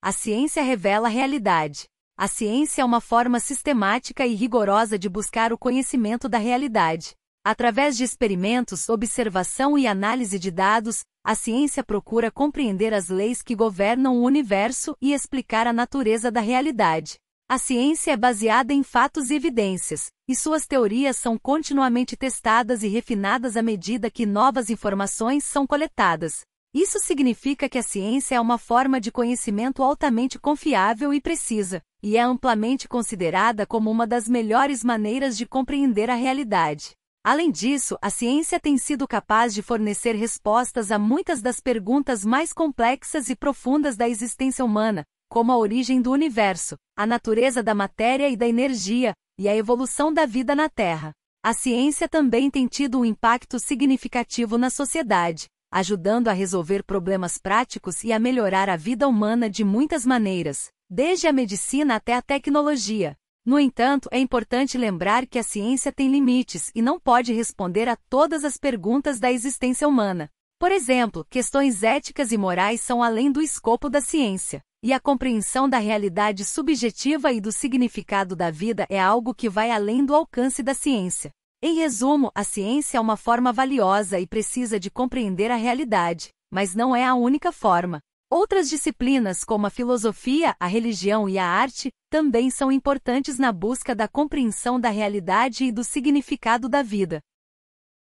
A ciência revela a realidade. A ciência é uma forma sistemática e rigorosa de buscar o conhecimento da realidade. Através de experimentos, observação e análise de dados, a ciência procura compreender as leis que governam o universo e explicar a natureza da realidade. A ciência é baseada em fatos e evidências, e suas teorias são continuamente testadas e refinadas à medida que novas informações são coletadas. Isso significa que a ciência é uma forma de conhecimento altamente confiável e precisa, e é amplamente considerada como uma das melhores maneiras de compreender a realidade. Além disso, a ciência tem sido capaz de fornecer respostas a muitas das perguntas mais complexas e profundas da existência humana, como a origem do universo, a natureza da matéria e da energia, e a evolução da vida na Terra. A ciência também tem tido um impacto significativo na sociedade, ajudando a resolver problemas práticos e a melhorar a vida humana de muitas maneiras, desde a medicina até a tecnologia. No entanto, é importante lembrar que a ciência tem limites e não pode responder a todas as perguntas da existência humana. Por exemplo, questões éticas e morais são além do escopo da ciência, e a compreensão da realidade subjetiva e do significado da vida é algo que vai além do alcance da ciência. Em resumo, a ciência é uma forma valiosa e precisa de compreender a realidade, mas não é a única forma. Outras disciplinas, como a filosofia, a religião e a arte, também são importantes na busca da compreensão da realidade e do significado da vida.